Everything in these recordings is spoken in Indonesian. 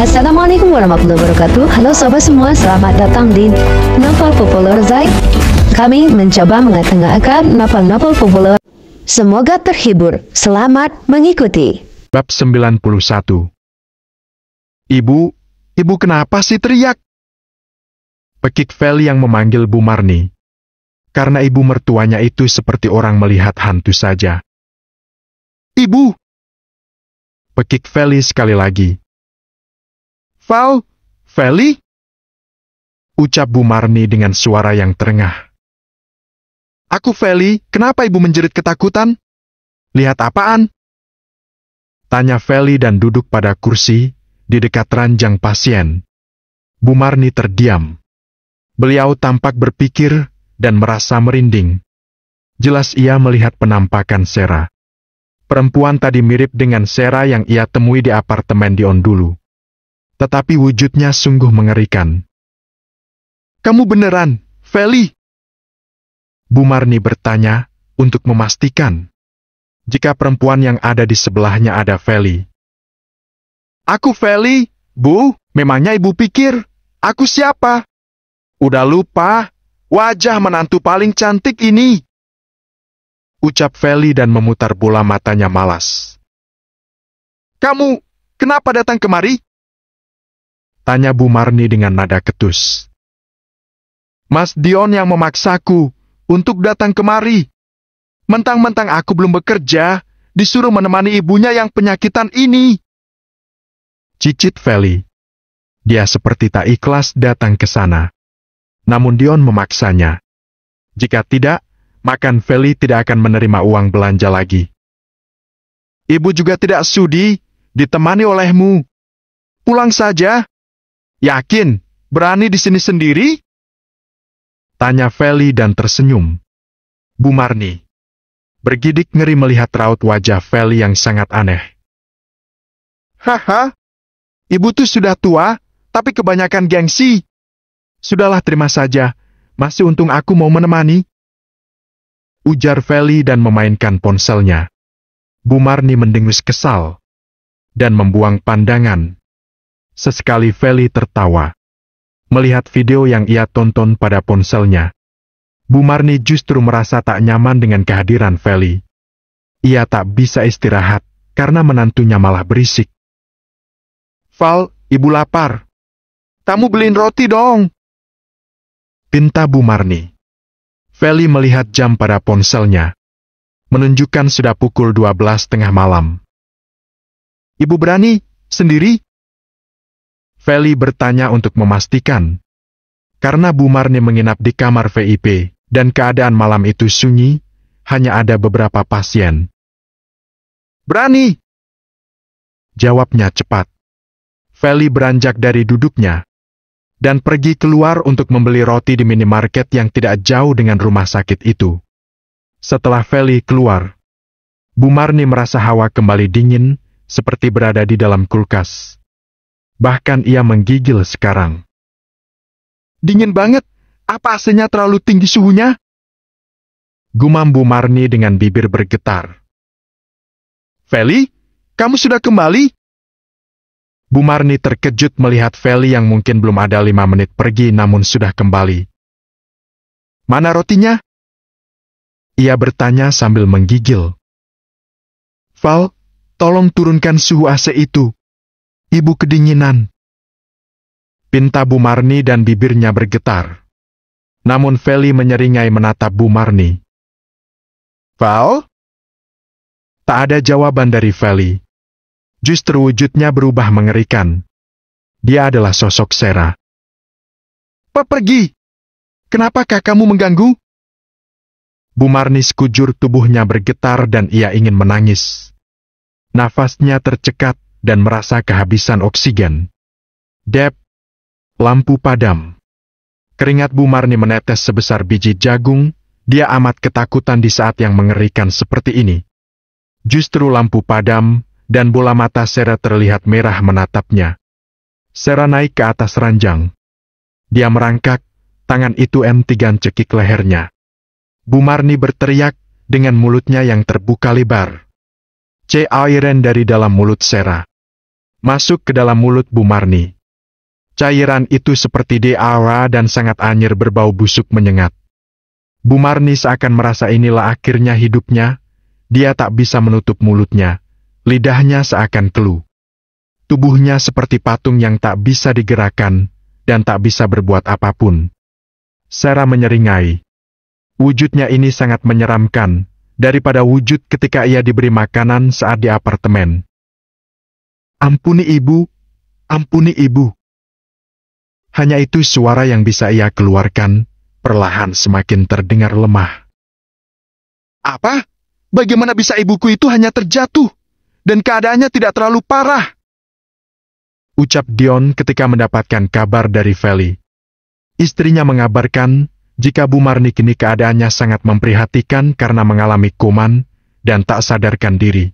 Assalamualaikum warahmatullahi wabarakatuh Halo sobat semua, selamat datang di Novel Populer Zai Kami mencoba mengetengahkan novel-novel populer Semoga terhibur, selamat mengikuti Bab 91 Ibu, ibu kenapa sih teriak? Pekik Fel yang memanggil Bu Marni Karena ibu mertuanya itu seperti orang melihat hantu saja Ibu, Pekik Feli sekali lagi. Val, Feli? Ucap Bu Marni dengan suara yang terengah. Aku Feli, kenapa ibu menjerit ketakutan? Lihat apaan? Tanya Feli dan duduk pada kursi di dekat ranjang pasien. Bu Marni terdiam. Beliau tampak berpikir dan merasa merinding. Jelas ia melihat penampakan Sera. Perempuan tadi mirip dengan Sera yang ia temui di apartemen Dion dulu tetapi wujudnya sungguh mengerikan. Kamu beneran, Feli? Bu Marni bertanya untuk memastikan jika perempuan yang ada di sebelahnya ada Feli. Aku Feli, Bu, memangnya ibu pikir, aku siapa? Udah lupa, wajah menantu paling cantik ini. Ucap Feli dan memutar bola matanya malas. Kamu, kenapa datang kemari? Tanya Bu Marni dengan nada ketus. Mas Dion yang memaksaku untuk datang kemari. Mentang-mentang aku belum bekerja, disuruh menemani ibunya yang penyakitan ini. Cicit Feli. Dia seperti tak ikhlas datang ke sana. Namun Dion memaksanya. Jika tidak, makan Feli tidak akan menerima uang belanja lagi. Ibu juga tidak sudi ditemani olehmu. Pulang saja, Yakin? Berani di sini sendiri? Tanya Feli dan tersenyum. Bu Marni. Bergidik ngeri melihat raut wajah Feli yang sangat aneh. Haha, ibu tuh sudah tua, tapi kebanyakan gengsi. Sudahlah terima saja, masih untung aku mau menemani. Ujar Feli dan memainkan ponselnya. Bu Marni mendengus kesal dan membuang pandangan Sesekali Feli tertawa. Melihat video yang ia tonton pada ponselnya, Bu Marni justru merasa tak nyaman dengan kehadiran Feli. Ia tak bisa istirahat karena menantunya malah berisik. Val, ibu lapar. Tamu beliin roti dong. Pinta Bu Marni. Feli melihat jam pada ponselnya. Menunjukkan sudah pukul 12 tengah malam. Ibu berani? Sendiri? Feli bertanya untuk memastikan. Karena Bu Marni menginap di kamar VIP, dan keadaan malam itu sunyi, hanya ada beberapa pasien. Berani! Jawabnya cepat. Feli beranjak dari duduknya, dan pergi keluar untuk membeli roti di minimarket yang tidak jauh dengan rumah sakit itu. Setelah Feli keluar, Bu Marni merasa hawa kembali dingin, seperti berada di dalam kulkas. Bahkan ia menggigil sekarang. Dingin banget. Apa ac terlalu tinggi suhunya? Gumam Bu Marni dengan bibir bergetar. Feli, kamu sudah kembali? Bu Marni terkejut melihat Feli yang mungkin belum ada lima menit pergi namun sudah kembali. Mana rotinya? Ia bertanya sambil menggigil. Val, tolong turunkan suhu AC itu. Ibu kedinginan. Pinta Bu Marni dan bibirnya bergetar. Namun Feli menyeringai menatap Bu Marni. Val? Tak ada jawaban dari Feli. Justru wujudnya berubah mengerikan. Dia adalah sosok Sera. Pergi! Kenapa kakakmu mengganggu? Bu Marni sekujur tubuhnya bergetar dan ia ingin menangis. Nafasnya tercekat dan merasa kehabisan oksigen. Dep, lampu padam. Keringat Bu Marni menetes sebesar biji jagung, dia amat ketakutan di saat yang mengerikan seperti ini. Justru lampu padam, dan bola mata Sera terlihat merah menatapnya. Sera naik ke atas ranjang. Dia merangkak, tangan itu m cekik lehernya. Bu Marni berteriak dengan mulutnya yang terbuka lebar. C. Airen dari dalam mulut Sera masuk ke dalam mulut Bu Marni. Cairan itu seperti DAWA dan sangat anyir berbau busuk menyengat. Bu Marni seakan merasa inilah akhirnya hidupnya, dia tak bisa menutup mulutnya, lidahnya seakan kelu. Tubuhnya seperti patung yang tak bisa digerakkan, dan tak bisa berbuat apapun. Sarah menyeringai. Wujudnya ini sangat menyeramkan, daripada wujud ketika ia diberi makanan saat di apartemen. Ampuni ibu, ampuni ibu. Hanya itu suara yang bisa ia keluarkan, perlahan semakin terdengar lemah. Apa? Bagaimana bisa ibuku itu hanya terjatuh? Dan keadaannya tidak terlalu parah. Ucap Dion ketika mendapatkan kabar dari Feli. Istrinya mengabarkan jika Bu Marni kini keadaannya sangat memprihatikan karena mengalami kuman dan tak sadarkan diri.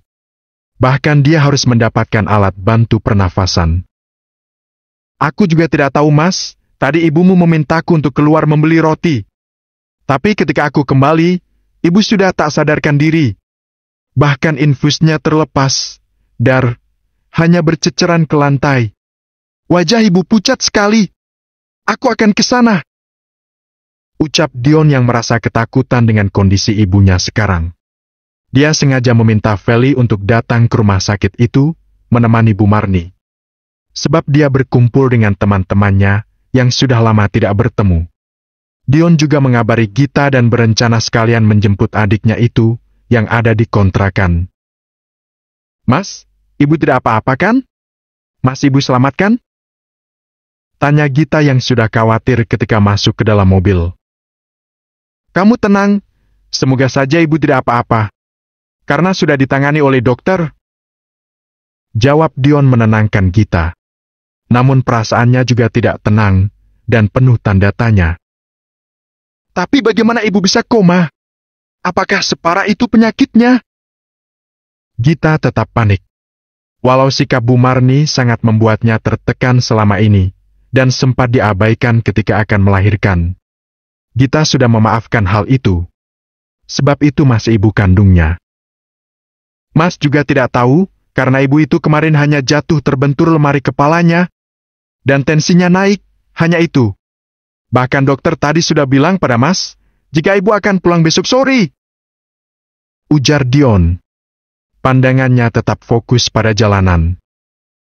Bahkan dia harus mendapatkan alat bantu pernafasan. Aku juga tidak tahu mas, tadi ibumu memintaku untuk keluar membeli roti. Tapi ketika aku kembali, ibu sudah tak sadarkan diri. Bahkan infusnya terlepas. Dar, hanya berceceran ke lantai. Wajah ibu pucat sekali. Aku akan ke sana. Ucap Dion yang merasa ketakutan dengan kondisi ibunya sekarang. Dia sengaja meminta Feli untuk datang ke rumah sakit itu, menemani Bu Marni. Sebab dia berkumpul dengan teman-temannya yang sudah lama tidak bertemu. Dion juga mengabari Gita dan berencana sekalian menjemput adiknya itu yang ada di kontrakan. Mas, ibu tidak apa-apa kan? Mas ibu selamat kan? Tanya Gita yang sudah khawatir ketika masuk ke dalam mobil. Kamu tenang, semoga saja ibu tidak apa-apa. Karena sudah ditangani oleh dokter? Jawab Dion menenangkan Gita. Namun perasaannya juga tidak tenang dan penuh tanda tanya. Tapi bagaimana ibu bisa koma? Apakah separah itu penyakitnya? Gita tetap panik. Walau sikap Bu Marni sangat membuatnya tertekan selama ini, dan sempat diabaikan ketika akan melahirkan. Gita sudah memaafkan hal itu. Sebab itu masih ibu kandungnya. Mas juga tidak tahu, karena ibu itu kemarin hanya jatuh terbentur lemari kepalanya, dan tensinya naik, hanya itu. Bahkan dokter tadi sudah bilang pada Mas, jika ibu akan pulang besok sore. Ujar Dion. Pandangannya tetap fokus pada jalanan.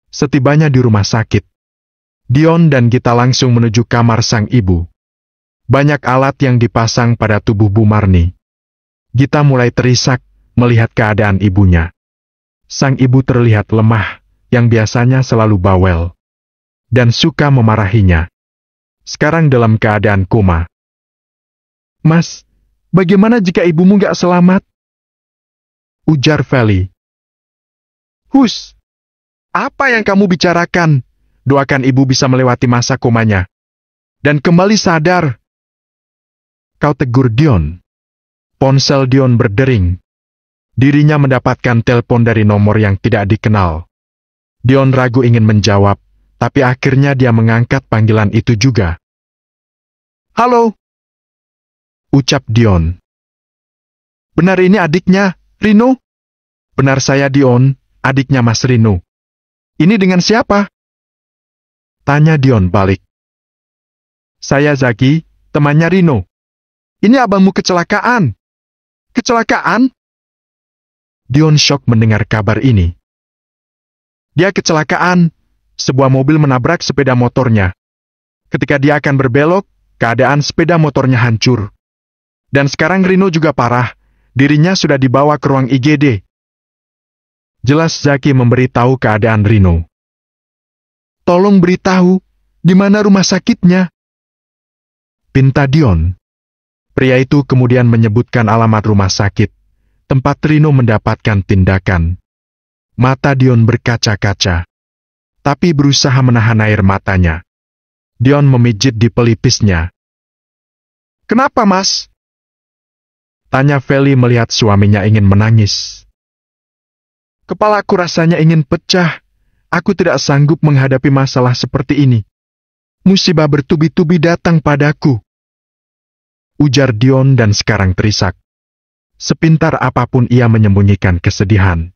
Setibanya di rumah sakit, Dion dan Gita langsung menuju kamar sang ibu. Banyak alat yang dipasang pada tubuh Bu Marni. Gita mulai terisak melihat keadaan ibunya. Sang ibu terlihat lemah, yang biasanya selalu bawel. Dan suka memarahinya. Sekarang dalam keadaan koma. Mas, bagaimana jika ibumu gak selamat? Ujar Feli. Hus, apa yang kamu bicarakan? Doakan ibu bisa melewati masa komanya. Dan kembali sadar. Kau tegur Dion. Ponsel Dion berdering dirinya mendapatkan telepon dari nomor yang tidak dikenal. Dion ragu ingin menjawab, tapi akhirnya dia mengangkat panggilan itu juga. Halo, ucap Dion. Benar ini adiknya, Rino? Benar saya Dion, adiknya Mas Rino. Ini dengan siapa? Tanya Dion balik. Saya Zaki, temannya Rino. Ini abangmu kecelakaan. Kecelakaan? Dion shock mendengar kabar ini. Dia kecelakaan, sebuah mobil menabrak sepeda motornya. Ketika dia akan berbelok, keadaan sepeda motornya hancur. Dan sekarang Rino juga parah, dirinya sudah dibawa ke ruang IGD. Jelas Zaki memberitahu keadaan Rino. Tolong beritahu, di mana rumah sakitnya? Pinta Dion. Pria itu kemudian menyebutkan alamat rumah sakit tempat Trino mendapatkan tindakan. Mata Dion berkaca-kaca. Tapi berusaha menahan air matanya. Dion memijit di pelipisnya. Kenapa, Mas? Tanya Feli melihat suaminya ingin menangis. Kepalaku rasanya ingin pecah. Aku tidak sanggup menghadapi masalah seperti ini. Musibah bertubi-tubi datang padaku. Ujar Dion dan sekarang terisak. Sepintar apapun ia menyembunyikan kesedihan.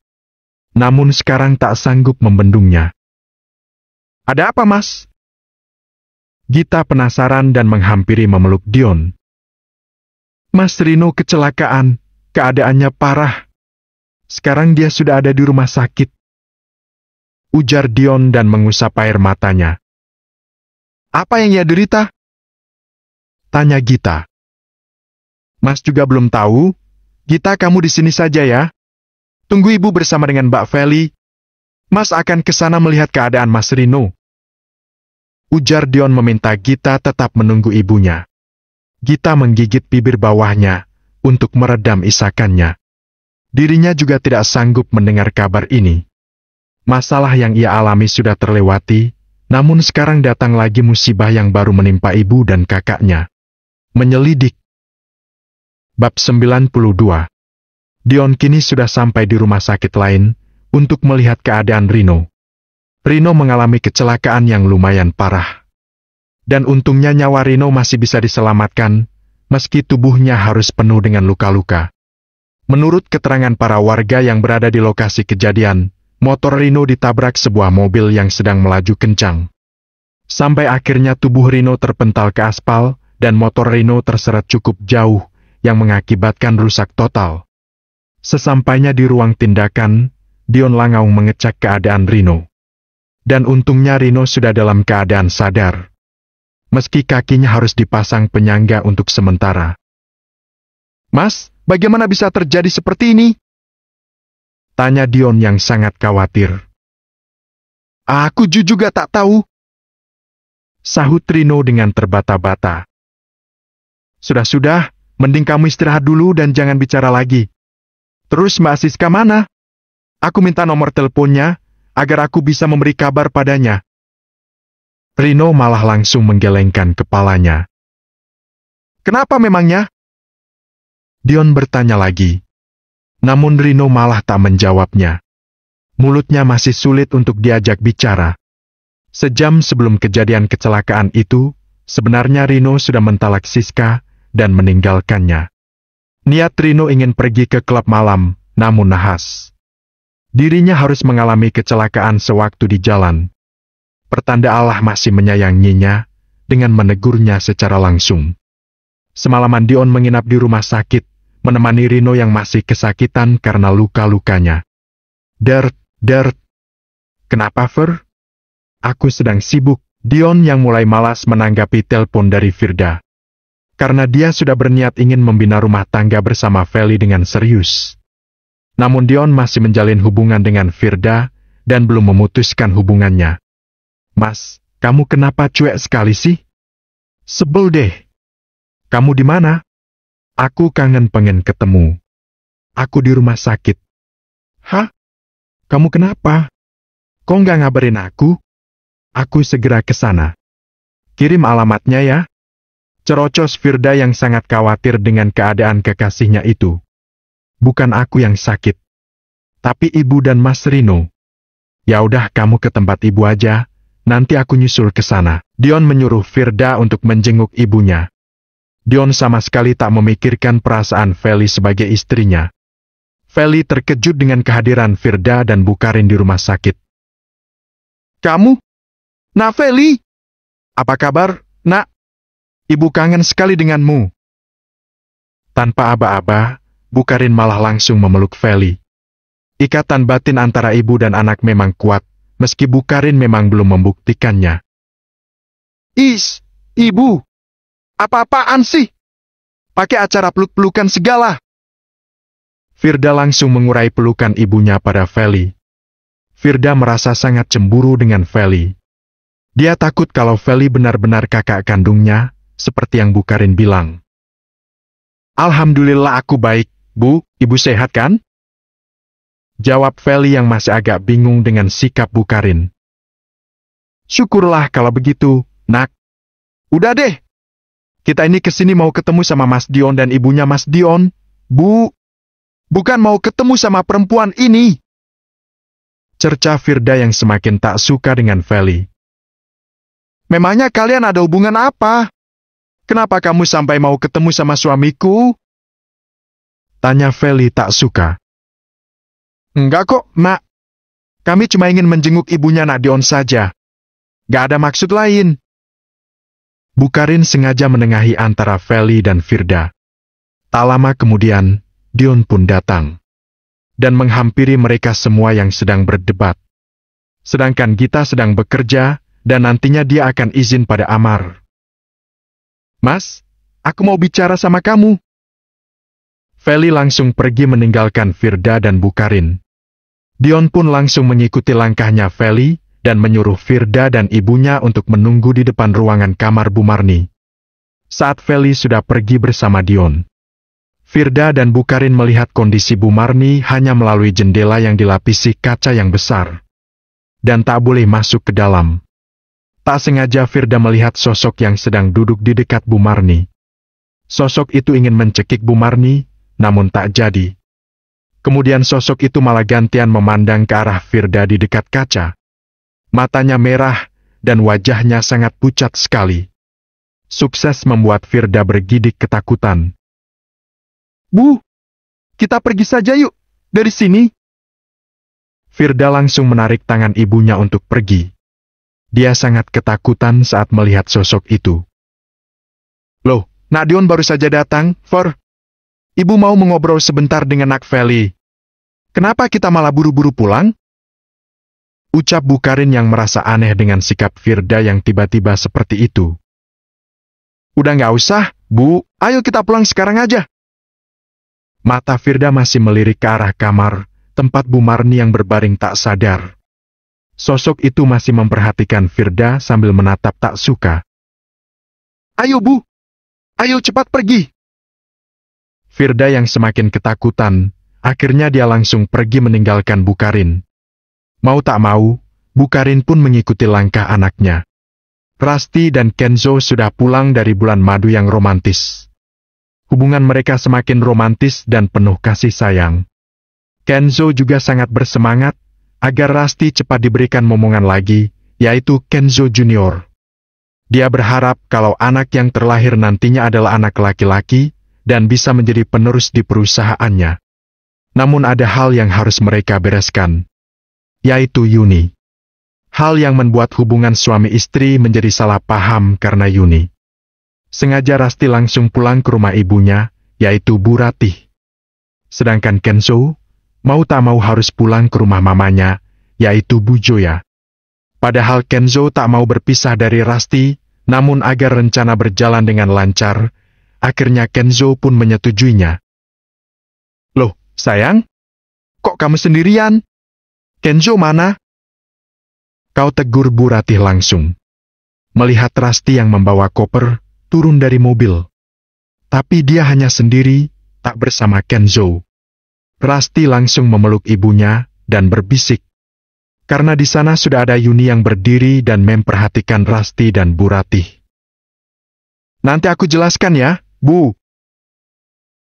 Namun sekarang tak sanggup membendungnya. Ada apa mas? Gita penasaran dan menghampiri memeluk Dion. Mas Rino kecelakaan, keadaannya parah. Sekarang dia sudah ada di rumah sakit. Ujar Dion dan mengusap air matanya. Apa yang ia derita? Tanya Gita. Mas juga belum tahu, Gita kamu di sini saja ya. Tunggu ibu bersama dengan Mbak Feli. Mas akan ke sana melihat keadaan Mas Rino. Ujar Dion meminta Gita tetap menunggu ibunya. Gita menggigit bibir bawahnya untuk meredam isakannya. Dirinya juga tidak sanggup mendengar kabar ini. Masalah yang ia alami sudah terlewati, namun sekarang datang lagi musibah yang baru menimpa ibu dan kakaknya. Menyelidik Bab 92 Dion kini sudah sampai di rumah sakit lain untuk melihat keadaan Rino. Rino mengalami kecelakaan yang lumayan parah. Dan untungnya nyawa Rino masih bisa diselamatkan, meski tubuhnya harus penuh dengan luka-luka. Menurut keterangan para warga yang berada di lokasi kejadian, motor Rino ditabrak sebuah mobil yang sedang melaju kencang. Sampai akhirnya tubuh Rino terpental ke aspal, dan motor Rino terseret cukup jauh, yang mengakibatkan rusak total. Sesampainya di ruang tindakan, Dion Langau mengecek keadaan Rino. Dan untungnya Rino sudah dalam keadaan sadar. Meski kakinya harus dipasang penyangga untuk sementara. Mas, bagaimana bisa terjadi seperti ini? Tanya Dion yang sangat khawatir. Aku juga tak tahu. Sahut Rino dengan terbata-bata. Sudah-sudah, Mending kamu istirahat dulu dan jangan bicara lagi. Terus Mbak Siska mana? Aku minta nomor teleponnya, agar aku bisa memberi kabar padanya. Rino malah langsung menggelengkan kepalanya. Kenapa memangnya? Dion bertanya lagi. Namun Rino malah tak menjawabnya. Mulutnya masih sulit untuk diajak bicara. Sejam sebelum kejadian kecelakaan itu, sebenarnya Rino sudah mentalak Siska dan meninggalkannya. Niat Rino ingin pergi ke klub malam, namun nahas. Dirinya harus mengalami kecelakaan sewaktu di jalan. Pertanda Allah masih menyayanginya dengan menegurnya secara langsung. Semalaman Dion menginap di rumah sakit, menemani Rino yang masih kesakitan karena luka-lukanya. Dirt, dirt. Kenapa, Fer? Aku sedang sibuk. Dion yang mulai malas menanggapi telepon dari Firda karena dia sudah berniat ingin membina rumah tangga bersama Feli dengan serius. Namun Dion masih menjalin hubungan dengan Firda dan belum memutuskan hubungannya. Mas, kamu kenapa cuek sekali sih? Sebel deh. Kamu di mana? Aku kangen pengen ketemu. Aku di rumah sakit. Hah? Kamu kenapa? Kok nggak ngabarin aku? Aku segera ke sana. Kirim alamatnya ya. Cerocos Firda yang sangat khawatir dengan keadaan kekasihnya itu. Bukan aku yang sakit. Tapi ibu dan Mas Rino. Ya udah kamu ke tempat ibu aja, nanti aku nyusul ke sana. Dion menyuruh Firda untuk menjenguk ibunya. Dion sama sekali tak memikirkan perasaan Feli sebagai istrinya. Feli terkejut dengan kehadiran Firda dan Bukarin di rumah sakit. Kamu? Nah Feli? Apa kabar, nak? Ibu kangen sekali denganmu. Tanpa aba-aba, Bukarin malah langsung memeluk Feli. Ikatan batin antara ibu dan anak memang kuat, meski Bukarin memang belum membuktikannya. Is, ibu, apa-apaan sih? Pakai acara peluk-pelukan segala. Firda langsung mengurai pelukan ibunya pada Feli. Firda merasa sangat cemburu dengan Feli. Dia takut kalau Feli benar-benar kakak kandungnya, seperti yang Bu Karin bilang. Alhamdulillah aku baik, Bu, Ibu sehat kan? Jawab Feli yang masih agak bingung dengan sikap Bu Karin. Syukurlah kalau begitu, nak. Udah deh. Kita ini kesini mau ketemu sama Mas Dion dan ibunya Mas Dion. Bu, bukan mau ketemu sama perempuan ini. Cerca Firda yang semakin tak suka dengan Feli. Memangnya kalian ada hubungan apa? Kenapa kamu sampai mau ketemu sama suamiku? Tanya Feli tak suka. Enggak kok, Mak. Kami cuma ingin menjenguk ibunya Nadion saja. Gak ada maksud lain. Bukarin sengaja menengahi antara Feli dan Firda. Tak lama kemudian, Dion pun datang. Dan menghampiri mereka semua yang sedang berdebat. Sedangkan kita sedang bekerja, dan nantinya dia akan izin pada Amar. Mas, aku mau bicara sama kamu. Feli langsung pergi meninggalkan Firda dan Bukarin. Dion pun langsung mengikuti langkahnya Feli dan menyuruh Firda dan ibunya untuk menunggu di depan ruangan kamar Bu Marni. Saat Feli sudah pergi bersama Dion, Firda dan Bukarin melihat kondisi Bu Marni hanya melalui jendela yang dilapisi kaca yang besar. Dan tak boleh masuk ke dalam. Tak sengaja Firda melihat sosok yang sedang duduk di dekat Bu Marni. Sosok itu ingin mencekik Bu Marni, namun tak jadi. Kemudian sosok itu malah gantian memandang ke arah Firda di dekat kaca. Matanya merah, dan wajahnya sangat pucat sekali. Sukses membuat Firda bergidik ketakutan. Bu, kita pergi saja yuk, dari sini. Firda langsung menarik tangan ibunya untuk pergi. Dia sangat ketakutan saat melihat sosok itu. Loh, Nadion baru saja datang, For. Ibu mau mengobrol sebentar dengan Nak Feli. Kenapa kita malah buru-buru pulang? Ucap Bukarin yang merasa aneh dengan sikap Firda yang tiba-tiba seperti itu. Udah nggak usah, Bu. Ayo kita pulang sekarang aja. Mata Firda masih melirik ke arah kamar, tempat Bu Marni yang berbaring tak sadar. Sosok itu masih memperhatikan Firda sambil menatap tak suka. Ayo bu, ayo cepat pergi. Firda yang semakin ketakutan, akhirnya dia langsung pergi meninggalkan Bukarin. Mau tak mau, Bukarin pun mengikuti langkah anaknya. Rasti dan Kenzo sudah pulang dari bulan madu yang romantis. Hubungan mereka semakin romantis dan penuh kasih sayang. Kenzo juga sangat bersemangat agar Rasti cepat diberikan momongan lagi, yaitu Kenzo Junior. Dia berharap kalau anak yang terlahir nantinya adalah anak laki-laki dan bisa menjadi penerus di perusahaannya. Namun ada hal yang harus mereka bereskan, yaitu Yuni. Hal yang membuat hubungan suami istri menjadi salah paham karena Yuni. Sengaja Rasti langsung pulang ke rumah ibunya, yaitu Bu Ratih. Sedangkan Kenzo, mau tak mau harus pulang ke rumah mamanya, yaitu Bu Joya. Padahal Kenzo tak mau berpisah dari Rasti, namun agar rencana berjalan dengan lancar, akhirnya Kenzo pun menyetujuinya. Loh, sayang? Kok kamu sendirian? Kenzo mana? Kau tegur Bu Ratih langsung. Melihat Rasti yang membawa koper, turun dari mobil. Tapi dia hanya sendiri, tak bersama Kenzo. Rasti langsung memeluk ibunya dan berbisik. Karena di sana sudah ada Yuni yang berdiri dan memperhatikan Rasti dan Bu Ratih. Nanti aku jelaskan ya, Bu.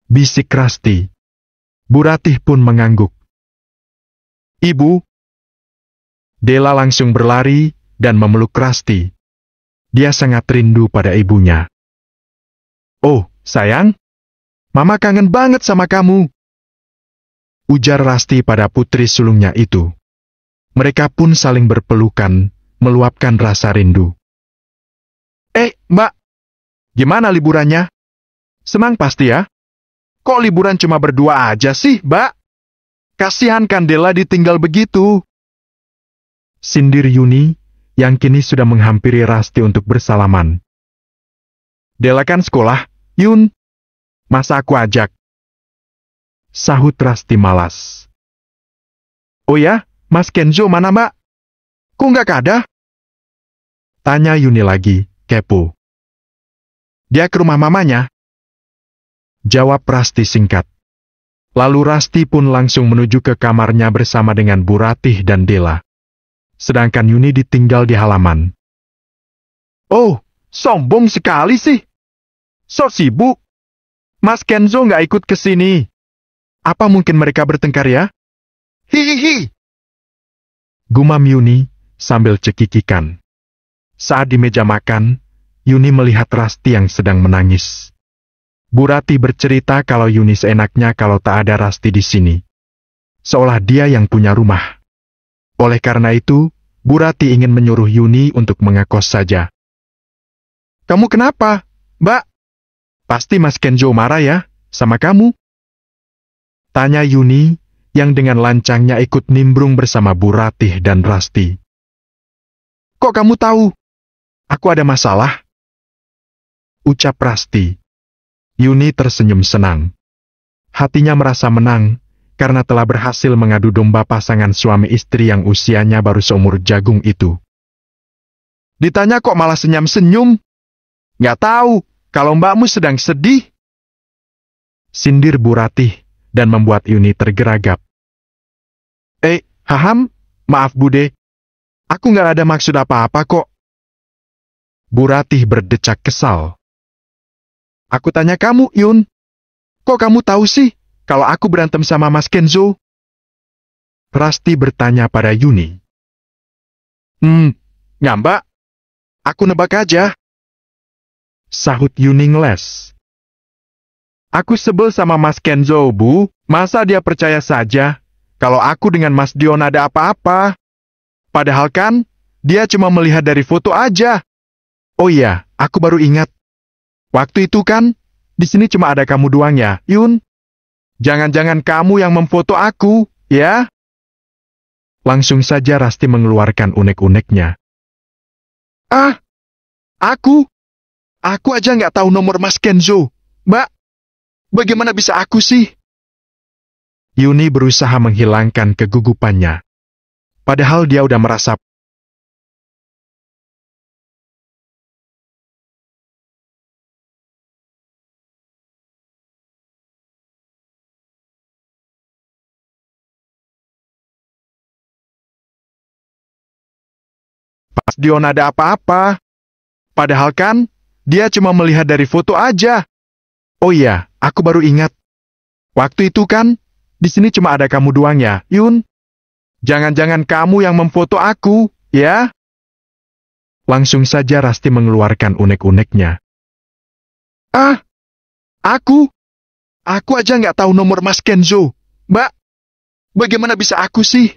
Bisik Rasti. Bu Ratih pun mengangguk. Ibu. Dela langsung berlari dan memeluk Rasti. Dia sangat rindu pada ibunya. Oh, sayang. Mama kangen banget sama kamu ujar Rasti pada putri sulungnya itu. Mereka pun saling berpelukan, meluapkan rasa rindu. Eh, Mbak, gimana liburannya? Semang pasti ya? Kok liburan cuma berdua aja sih, Mbak? Kasihan Kandela ditinggal begitu. Sindir Yuni, yang kini sudah menghampiri Rasti untuk bersalaman. Dela kan sekolah, Yun. Masa aku ajak? Sahut Rasti malas. Oh ya, Mas Kenzo mana mbak? Kok nggak ada? Tanya Yuni lagi, kepo. Dia ke rumah mamanya. Jawab Rasti singkat. Lalu Rasti pun langsung menuju ke kamarnya bersama dengan Bu Ratih dan Dela. Sedangkan Yuni ditinggal di halaman. Oh, sombong sekali sih. So sibuk. Mas Kenzo nggak ikut ke sini. Apa mungkin mereka bertengkar ya? Hihihi! Gumam Yuni sambil cekikikan. Saat di meja makan, Yuni melihat Rasti yang sedang menangis. Burati bercerita kalau Yuni seenaknya kalau tak ada Rasti di sini. Seolah dia yang punya rumah. Oleh karena itu, Burati ingin menyuruh Yuni untuk mengakos saja. Kamu kenapa, Mbak? Pasti Mas Kenjo marah ya, sama kamu. Tanya Yuni, yang dengan lancangnya ikut nimbrung bersama Bu Ratih dan Rasti. Kok kamu tahu? Aku ada masalah? Ucap Rasti. Yuni tersenyum senang. Hatinya merasa menang, karena telah berhasil mengadu domba pasangan suami istri yang usianya baru seumur jagung itu. Ditanya kok malah senyum-senyum? Nggak tahu, kalau mbakmu sedang sedih. Sindir Bu Ratih dan membuat Yuni tergeragap. Eh, Haham, maaf Bude. Aku nggak ada maksud apa-apa kok. Bu Ratih berdecak kesal. Aku tanya kamu, Yun. Kok kamu tahu sih kalau aku berantem sama Mas Kenzo? Prasti bertanya pada Yuni. Hmm, ngambak. Aku nebak aja. Sahut Yuni ngeles. Aku sebel sama Mas Kenzo, Bu. Masa dia percaya saja kalau aku dengan Mas Dion ada apa-apa? Padahal kan, dia cuma melihat dari foto aja. Oh iya, aku baru ingat. Waktu itu kan, di sini cuma ada kamu doang ya, Yun. Jangan-jangan kamu yang memfoto aku, ya? Langsung saja Rasti mengeluarkan unek-uneknya. Ah, aku? Aku aja nggak tahu nomor Mas Kenzo. Mbak, Bagaimana bisa aku sih? Yuni berusaha menghilangkan kegugupannya. Padahal dia udah merasa Pas Dion ada apa-apa. Padahal kan, dia cuma melihat dari foto aja. Oh iya, Aku baru ingat. Waktu itu kan, di sini cuma ada kamu doang ya, Yun. Jangan-jangan kamu yang memfoto aku, ya? Langsung saja Rasti mengeluarkan unek-uneknya. Ah, aku? Aku aja nggak tahu nomor Mas Kenzo. Mbak, bagaimana bisa aku sih?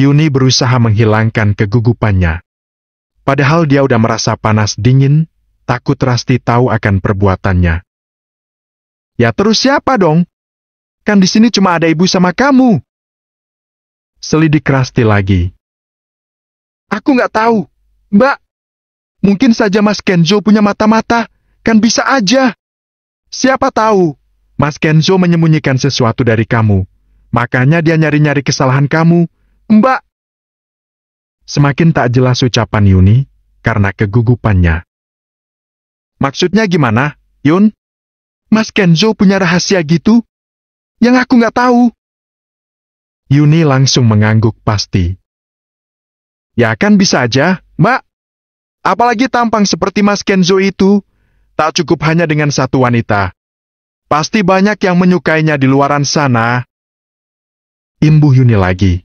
Yuni berusaha menghilangkan kegugupannya. Padahal dia udah merasa panas dingin, takut Rasti tahu akan perbuatannya. Ya terus siapa dong? Kan di sini cuma ada ibu sama kamu. Selidik Rasti lagi. Aku nggak tahu. Mbak, mungkin saja Mas Kenzo punya mata-mata. Kan bisa aja. Siapa tahu, Mas Kenzo menyembunyikan sesuatu dari kamu. Makanya dia nyari-nyari kesalahan kamu. Mbak! Semakin tak jelas ucapan Yuni, karena kegugupannya. Maksudnya gimana, Yun? Mas Kenzo punya rahasia gitu? Yang aku nggak tahu. Yuni langsung mengangguk pasti. Ya kan bisa aja, Mbak. Apalagi tampang seperti Mas Kenzo itu, tak cukup hanya dengan satu wanita. Pasti banyak yang menyukainya di luaran sana. Imbu Yuni lagi.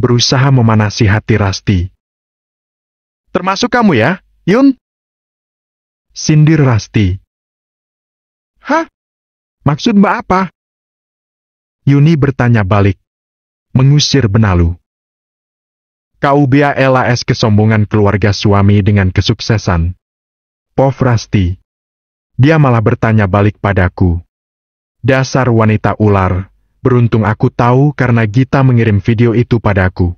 Berusaha memanasi hati Rasti. Termasuk kamu ya, Yun? Sindir Rasti. Hah? Maksud Mbak apa? Yuni bertanya balik. Mengusir benalu. Kau KUBA LAS kesombongan keluarga suami dengan kesuksesan. Povrasti. Dia malah bertanya balik padaku. Dasar wanita ular, beruntung aku tahu karena Gita mengirim video itu padaku.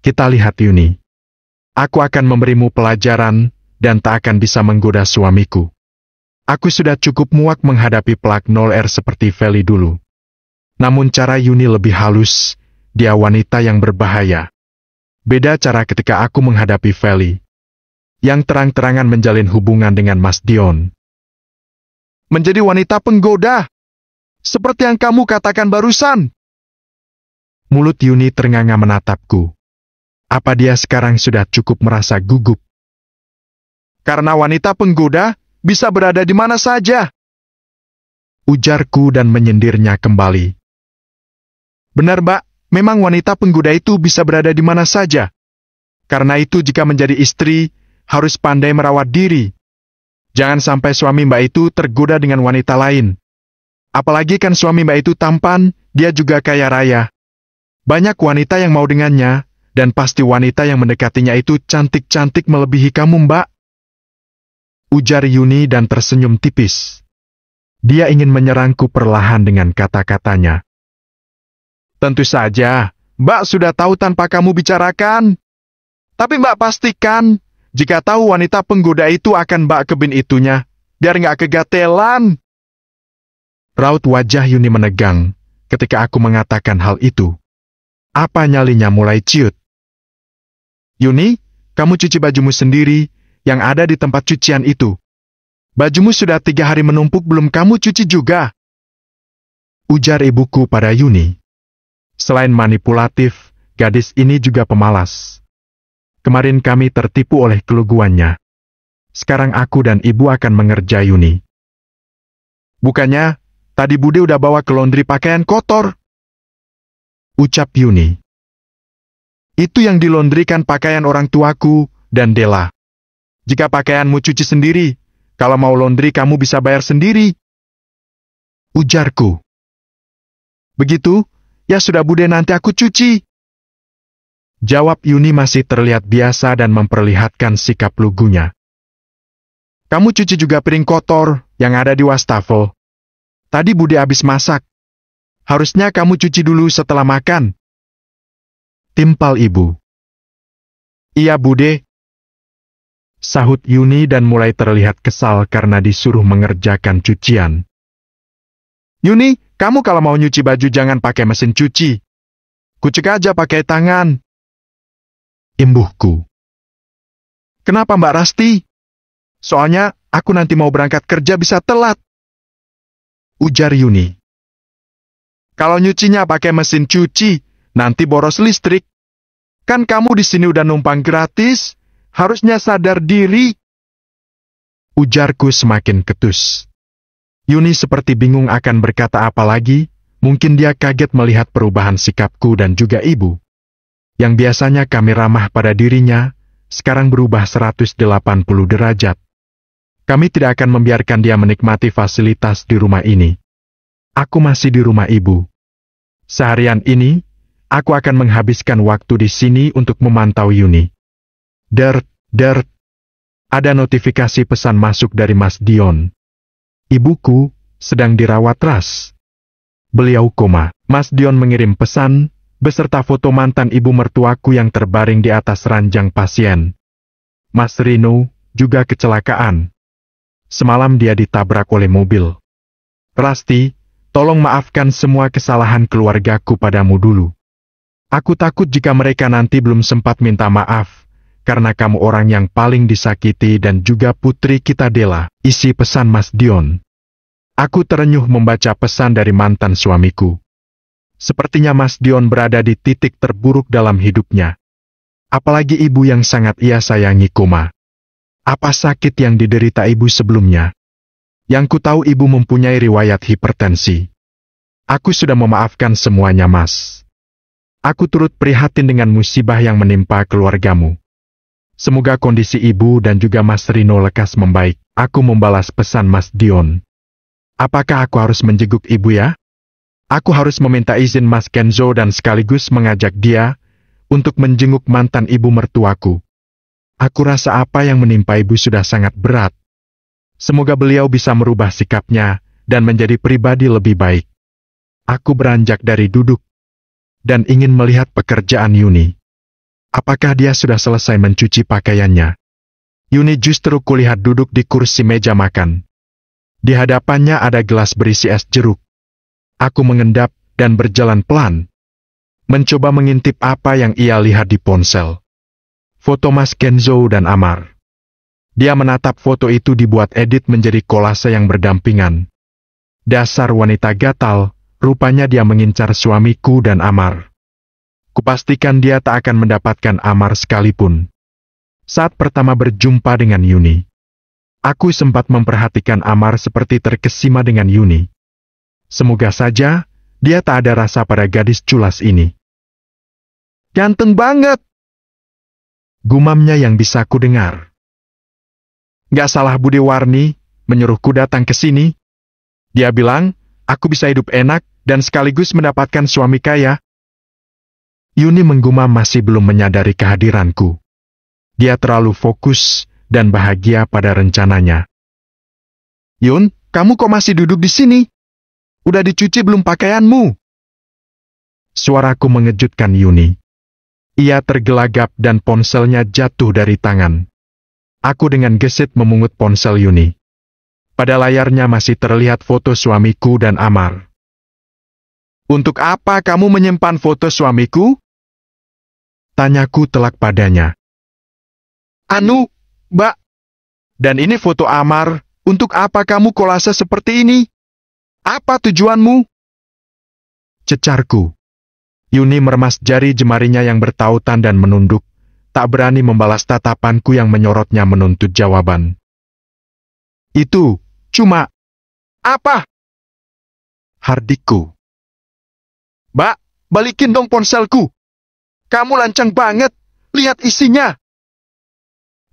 Kita lihat Yuni. Aku akan memberimu pelajaran, dan tak akan bisa menggoda suamiku. Aku sudah cukup muak menghadapi plak 0R seperti Veli dulu. Namun cara Yuni lebih halus, dia wanita yang berbahaya. Beda cara ketika aku menghadapi Veli, yang terang-terangan menjalin hubungan dengan Mas Dion. Menjadi wanita penggoda, seperti yang kamu katakan barusan. Mulut Yuni ternganga menatapku. Apa dia sekarang sudah cukup merasa gugup? Karena wanita penggoda, bisa berada di mana saja. Ujarku dan menyendirnya kembali. Benar, Mbak, memang wanita penggoda itu bisa berada di mana saja. Karena itu jika menjadi istri, harus pandai merawat diri. Jangan sampai suami Mbak itu tergoda dengan wanita lain. Apalagi kan suami Mbak itu tampan, dia juga kaya raya. Banyak wanita yang mau dengannya, dan pasti wanita yang mendekatinya itu cantik-cantik melebihi kamu, Mbak ujar Yuni dan tersenyum tipis. Dia ingin menyerangku perlahan dengan kata-katanya. Tentu saja, Mbak sudah tahu tanpa kamu bicarakan. Tapi Mbak pastikan, jika tahu wanita penggoda itu akan Mbak kebin itunya, biar nggak kegatelan. Raut wajah Yuni menegang ketika aku mengatakan hal itu. Apa nyalinya mulai ciut? Yuni, kamu cuci bajumu sendiri yang ada di tempat cucian itu. Bajumu sudah tiga hari menumpuk belum kamu cuci juga. Ujar ibuku pada Yuni. Selain manipulatif, gadis ini juga pemalas. Kemarin kami tertipu oleh keluguannya. Sekarang aku dan ibu akan mengerjai Yuni. Bukannya, tadi Bude udah bawa ke laundry pakaian kotor. Ucap Yuni. Itu yang dilondrikan pakaian orang tuaku dan Dela. Jika pakaianmu cuci sendiri, kalau mau laundry kamu bisa bayar sendiri. Ujarku. Begitu, ya sudah bude nanti aku cuci. Jawab Yuni masih terlihat biasa dan memperlihatkan sikap lugunya. Kamu cuci juga piring kotor yang ada di wastafel. Tadi Bude habis masak. Harusnya kamu cuci dulu setelah makan. Timpal ibu. Iya Bude, Sahut Yuni dan mulai terlihat kesal karena disuruh mengerjakan cucian. Yuni, kamu kalau mau nyuci baju jangan pakai mesin cuci. Kucek aja pakai tangan. Imbuhku. Kenapa Mbak Rasti? Soalnya aku nanti mau berangkat kerja bisa telat. Ujar Yuni. Kalau nyucinya pakai mesin cuci, nanti boros listrik. Kan kamu di sini udah numpang gratis harusnya sadar diri. Ujarku semakin ketus. Yuni seperti bingung akan berkata apa lagi, mungkin dia kaget melihat perubahan sikapku dan juga ibu. Yang biasanya kami ramah pada dirinya, sekarang berubah 180 derajat. Kami tidak akan membiarkan dia menikmati fasilitas di rumah ini. Aku masih di rumah ibu. Seharian ini, aku akan menghabiskan waktu di sini untuk memantau Yuni. Der, der. Ada notifikasi pesan masuk dari Mas Dion. Ibuku sedang dirawat ras. Beliau koma. Mas Dion mengirim pesan, beserta foto mantan ibu mertuaku yang terbaring di atas ranjang pasien. Mas Rino juga kecelakaan. Semalam dia ditabrak oleh mobil. Rasti, tolong maafkan semua kesalahan keluargaku padamu dulu. Aku takut jika mereka nanti belum sempat minta maaf, karena kamu orang yang paling disakiti dan juga putri kita Dela, isi pesan Mas Dion. Aku terenyuh membaca pesan dari mantan suamiku. Sepertinya Mas Dion berada di titik terburuk dalam hidupnya. Apalagi ibu yang sangat ia sayangi koma. Apa sakit yang diderita ibu sebelumnya? Yang ku tahu ibu mempunyai riwayat hipertensi. Aku sudah memaafkan semuanya mas. Aku turut prihatin dengan musibah yang menimpa keluargamu. Semoga kondisi ibu dan juga Mas Rino lekas membaik. Aku membalas pesan Mas Dion. Apakah aku harus menjenguk ibu ya? Aku harus meminta izin Mas Kenzo dan sekaligus mengajak dia untuk menjenguk mantan ibu mertuaku. Aku rasa apa yang menimpa ibu sudah sangat berat. Semoga beliau bisa merubah sikapnya dan menjadi pribadi lebih baik. Aku beranjak dari duduk dan ingin melihat pekerjaan Yuni. Apakah dia sudah selesai mencuci pakaiannya? Yuni justru kulihat duduk di kursi meja makan. Di hadapannya ada gelas berisi es jeruk. Aku mengendap dan berjalan pelan. Mencoba mengintip apa yang ia lihat di ponsel. Foto Mas Kenzo dan Amar. Dia menatap foto itu dibuat edit menjadi kolase yang berdampingan. Dasar wanita gatal, rupanya dia mengincar suamiku dan Amar. Kupastikan dia tak akan mendapatkan amar sekalipun. Saat pertama berjumpa dengan Yuni, aku sempat memperhatikan Amar seperti terkesima dengan Yuni. Semoga saja dia tak ada rasa pada gadis culas ini. Ganteng banget! Gumamnya yang bisa ku dengar. Gak salah Budi Warni menyuruhku datang ke sini. Dia bilang, aku bisa hidup enak dan sekaligus mendapatkan suami kaya. Yuni menggumam masih belum menyadari kehadiranku. Dia terlalu fokus dan bahagia pada rencananya. Yun, kamu kok masih duduk di sini? Udah dicuci belum pakaianmu? Suaraku mengejutkan Yuni. Ia tergelagap dan ponselnya jatuh dari tangan. Aku dengan gesit memungut ponsel Yuni. Pada layarnya masih terlihat foto suamiku dan Amar. Untuk apa kamu menyimpan foto suamiku? Tanyaku telak padanya. Anu, Mbak. Dan ini foto Amar, untuk apa kamu kolase seperti ini? Apa tujuanmu? Cecarku. Yuni meremas jari jemarinya yang bertautan dan menunduk, tak berani membalas tatapanku yang menyorotnya menuntut jawaban. Itu, cuma... Apa? Hardiku. Mbak, balikin dong ponselku. Kamu lancang banget. Lihat isinya.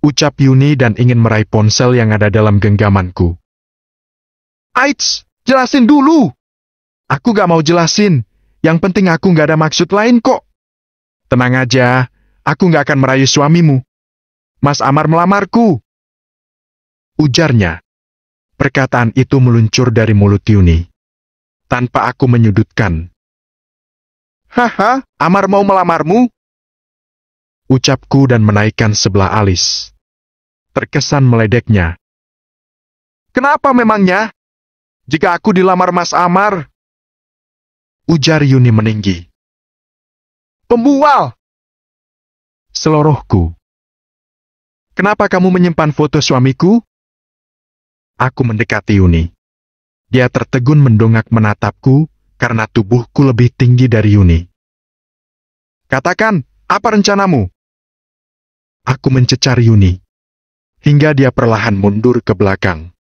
Ucap Yuni dan ingin meraih ponsel yang ada dalam genggamanku. Aits, jelasin dulu. Aku gak mau jelasin. Yang penting aku gak ada maksud lain kok. Tenang aja, aku gak akan merayu suamimu. Mas Amar melamarku. Ujarnya. Perkataan itu meluncur dari mulut Yuni. Tanpa aku menyudutkan, Haha, Amar mau melamarmu? Ucapku dan menaikkan sebelah alis. Terkesan meledeknya. Kenapa memangnya? Jika aku dilamar Mas Amar? Ujar Yuni meninggi. Pembual! Selorohku. Kenapa kamu menyimpan foto suamiku? Aku mendekati Yuni. Dia tertegun mendongak menatapku karena tubuhku lebih tinggi dari Yuni. Katakan, apa rencanamu? Aku mencecar Yuni, hingga dia perlahan mundur ke belakang.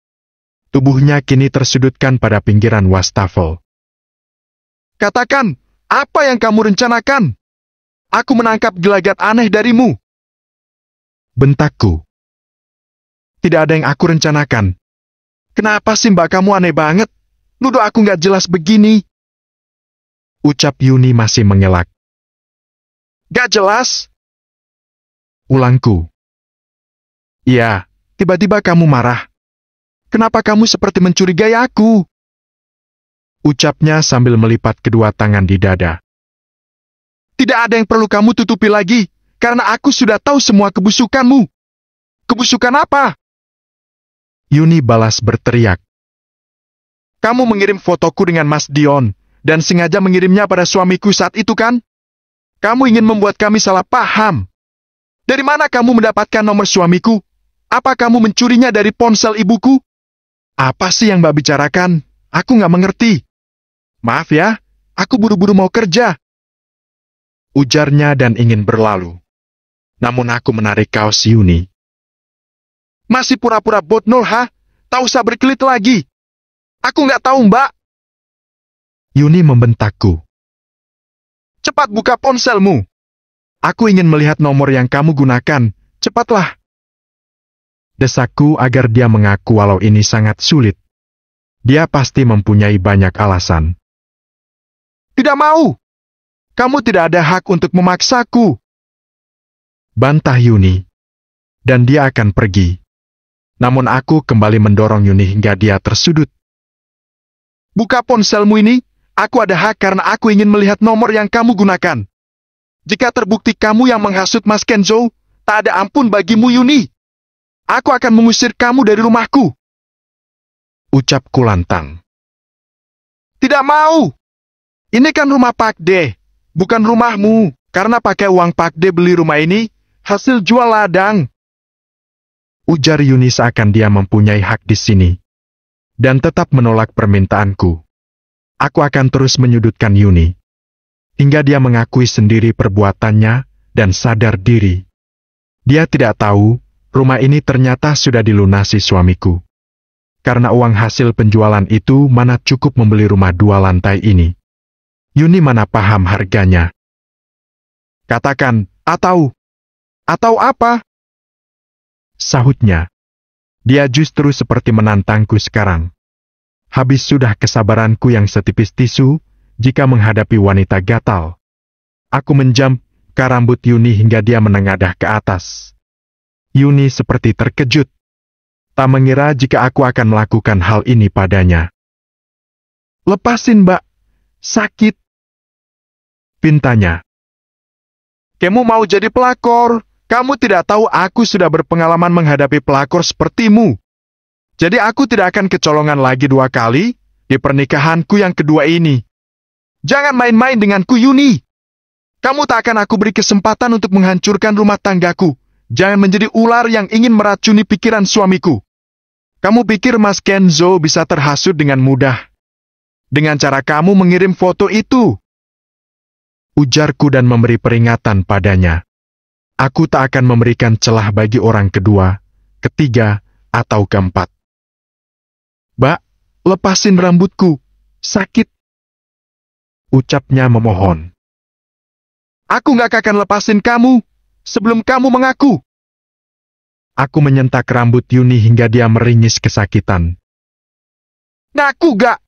Tubuhnya kini tersudutkan pada pinggiran wastafel. Katakan, apa yang kamu rencanakan? Aku menangkap gelagat aneh darimu. Bentakku. Tidak ada yang aku rencanakan. Kenapa sih mbak kamu aneh banget? Nuduh aku nggak jelas begini. Ucap Yuni masih mengelak. Gak jelas? Ulangku. Iya, tiba-tiba kamu marah. Kenapa kamu seperti mencurigai aku? Ucapnya sambil melipat kedua tangan di dada. Tidak ada yang perlu kamu tutupi lagi, karena aku sudah tahu semua kebusukanmu. Kebusukan apa? Yuni balas berteriak. Kamu mengirim fotoku dengan Mas Dion, dan sengaja mengirimnya pada suamiku saat itu kan? Kamu ingin membuat kami salah paham. Dari mana kamu mendapatkan nomor suamiku? Apa kamu mencurinya dari ponsel ibuku? Apa sih yang mbak bicarakan? Aku nggak mengerti. Maaf ya, aku buru-buru mau kerja. Ujarnya dan ingin berlalu. Namun aku menarik kaos Yuni. Masih pura-pura botnol ha? Tak usah berkelit lagi. Aku nggak tahu mbak, Yuni membentakku. Cepat buka ponselmu. Aku ingin melihat nomor yang kamu gunakan. Cepatlah. Desaku agar dia mengaku walau ini sangat sulit. Dia pasti mempunyai banyak alasan. Tidak mau. Kamu tidak ada hak untuk memaksaku. Bantah Yuni. Dan dia akan pergi. Namun aku kembali mendorong Yuni hingga dia tersudut. Buka ponselmu ini, Aku ada hak karena aku ingin melihat nomor yang kamu gunakan. Jika terbukti kamu yang menghasut Mas Kenzo, tak ada ampun bagimu Yuni. Aku akan mengusir kamu dari rumahku. Ucapku lantang. Tidak mau. Ini kan rumah Pak De, bukan rumahmu. Karena pakai uang Pak De beli rumah ini, hasil jual ladang. Ujar Yuni seakan dia mempunyai hak di sini. Dan tetap menolak permintaanku. Aku akan terus menyudutkan Yuni. Hingga dia mengakui sendiri perbuatannya dan sadar diri. Dia tidak tahu, rumah ini ternyata sudah dilunasi suamiku. Karena uang hasil penjualan itu mana cukup membeli rumah dua lantai ini. Yuni mana paham harganya. Katakan, atau... Atau apa? Sahutnya. Dia justru seperti menantangku sekarang habis sudah kesabaranku yang setipis tisu, jika menghadapi wanita gatal. Aku menjam ke rambut Yuni hingga dia menengadah ke atas. Yuni seperti terkejut. Tak mengira jika aku akan melakukan hal ini padanya. Lepasin, mbak. Sakit. Pintanya. Kamu mau jadi pelakor? Kamu tidak tahu aku sudah berpengalaman menghadapi pelakor sepertimu. Jadi aku tidak akan kecolongan lagi dua kali di pernikahanku yang kedua ini. Jangan main-main denganku, Yuni. Kamu tak akan aku beri kesempatan untuk menghancurkan rumah tanggaku. Jangan menjadi ular yang ingin meracuni pikiran suamiku. Kamu pikir Mas Kenzo bisa terhasut dengan mudah? Dengan cara kamu mengirim foto itu. Ujarku dan memberi peringatan padanya. Aku tak akan memberikan celah bagi orang kedua, ketiga, atau keempat. Lepasin rambutku. Sakit. Ucapnya memohon. Aku gak akan lepasin kamu sebelum kamu mengaku. Aku menyentak rambut Yuni hingga dia meringis kesakitan. Ngaku gak?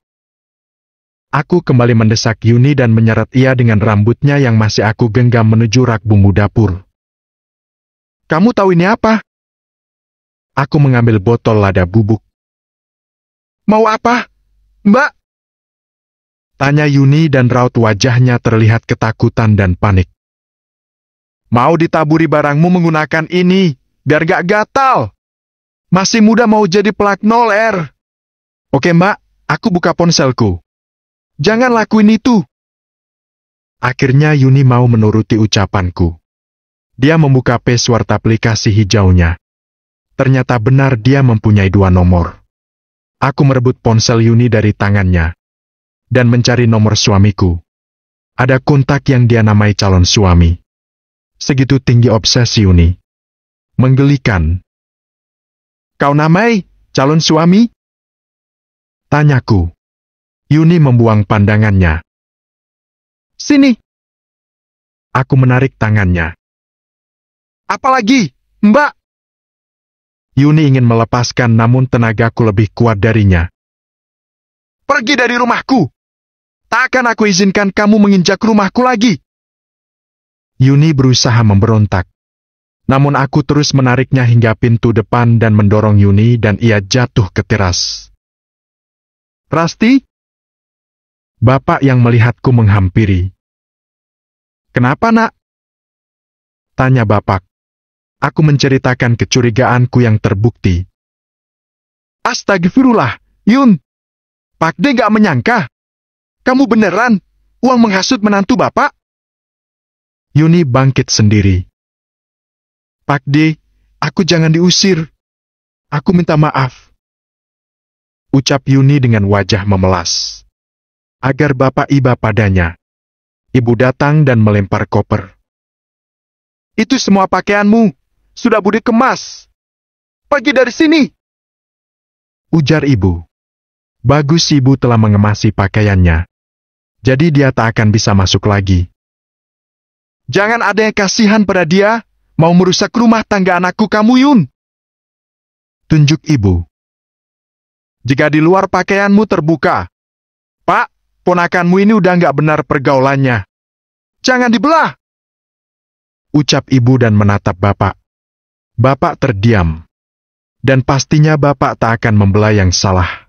Aku kembali mendesak Yuni dan menyeret ia dengan rambutnya yang masih aku genggam menuju rak bumbu dapur. Kamu tahu ini apa? Aku mengambil botol lada bubuk. Mau apa? Mbak? Tanya Yuni dan raut wajahnya terlihat ketakutan dan panik. Mau ditaburi barangmu menggunakan ini, biar gak gatal. Masih muda mau jadi plat 0R. Er. Oke mbak, aku buka ponselku. Jangan lakuin itu. Akhirnya Yuni mau menuruti ucapanku. Dia membuka password aplikasi hijaunya. Ternyata benar dia mempunyai dua nomor. Aku merebut ponsel Yuni dari tangannya dan mencari nomor suamiku. Ada kontak yang dia namai calon suami. Segitu tinggi obsesi Yuni. Menggelikan. Kau namai calon suami? Tanyaku. Yuni membuang pandangannya. Sini. Aku menarik tangannya. Apalagi, Mbak? Yuni ingin melepaskan namun tenagaku lebih kuat darinya. Pergi dari rumahku! Tak akan aku izinkan kamu menginjak rumahku lagi! Yuni berusaha memberontak. Namun aku terus menariknya hingga pintu depan dan mendorong Yuni dan ia jatuh ke teras. Rasti? Bapak yang melihatku menghampiri. Kenapa nak? Tanya bapak aku menceritakan kecurigaanku yang terbukti. Astagfirullah, Yun. Pak De gak menyangka. Kamu beneran, uang menghasut menantu bapak? Yuni bangkit sendiri. Pak De, aku jangan diusir. Aku minta maaf. Ucap Yuni dengan wajah memelas. Agar bapak iba padanya. Ibu datang dan melempar koper. Itu semua pakaianmu. Sudah Budi kemas. Pergi dari sini. Ujar ibu. Bagus ibu telah mengemasi pakaiannya. Jadi dia tak akan bisa masuk lagi. Jangan ada yang kasihan pada dia, mau merusak rumah tangga anakku kamu Yun. Tunjuk ibu. Jika di luar pakaianmu terbuka. Pak, ponakanmu ini udah nggak benar pergaulannya. Jangan dibelah. Ucap ibu dan menatap bapak. Bapak terdiam. Dan pastinya Bapak tak akan membelai yang salah.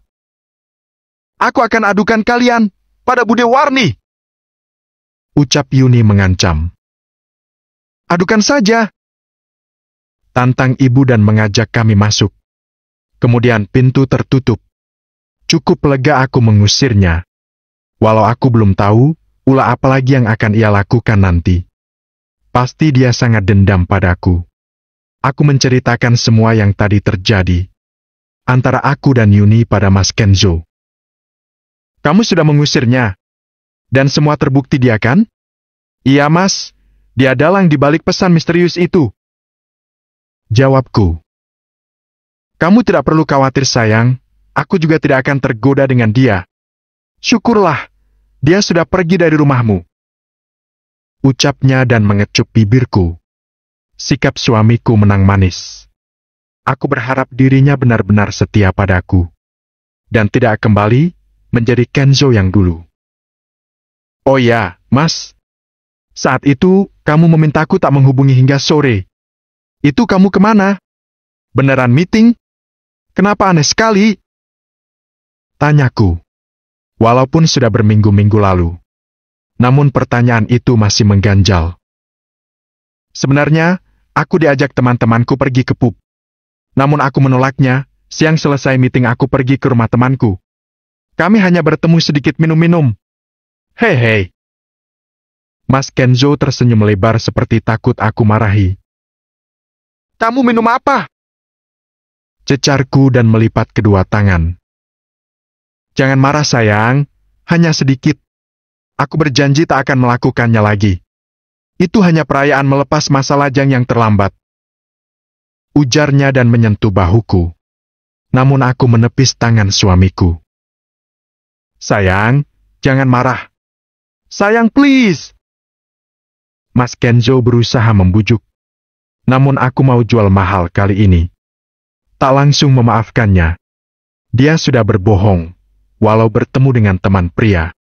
Aku akan adukan kalian pada Bude Warni. Ucap Yuni mengancam. Adukan saja. Tantang ibu dan mengajak kami masuk. Kemudian pintu tertutup. Cukup lega aku mengusirnya. Walau aku belum tahu, ulah apalagi yang akan ia lakukan nanti. Pasti dia sangat dendam padaku. Aku menceritakan semua yang tadi terjadi antara aku dan Yuni pada Mas Kenzo. Kamu sudah mengusirnya. Dan semua terbukti dia kan? Iya mas, dia dalang di balik pesan misterius itu. Jawabku. Kamu tidak perlu khawatir sayang, aku juga tidak akan tergoda dengan dia. Syukurlah, dia sudah pergi dari rumahmu. Ucapnya dan mengecup bibirku. Sikap suamiku menang manis. Aku berharap dirinya benar-benar setia padaku. Dan tidak kembali menjadi Kenzo yang dulu. Oh ya, Mas. Saat itu, kamu memintaku tak menghubungi hingga sore. Itu kamu kemana? Beneran meeting? Kenapa aneh sekali? Tanyaku. Walaupun sudah berminggu-minggu lalu. Namun pertanyaan itu masih mengganjal. Sebenarnya, Aku diajak teman-temanku pergi ke pub. Namun aku menolaknya, siang selesai meeting aku pergi ke rumah temanku. Kami hanya bertemu sedikit minum-minum. Hei hei. Mas Kenzo tersenyum lebar seperti takut aku marahi. Kamu minum apa? Cecarku dan melipat kedua tangan. Jangan marah sayang, hanya sedikit. Aku berjanji tak akan melakukannya lagi. Itu hanya perayaan melepas masa lajang yang terlambat. Ujarnya dan menyentuh bahuku. Namun aku menepis tangan suamiku. Sayang, jangan marah. Sayang, please. Mas Kenzo berusaha membujuk. Namun aku mau jual mahal kali ini. Tak langsung memaafkannya. Dia sudah berbohong, walau bertemu dengan teman pria.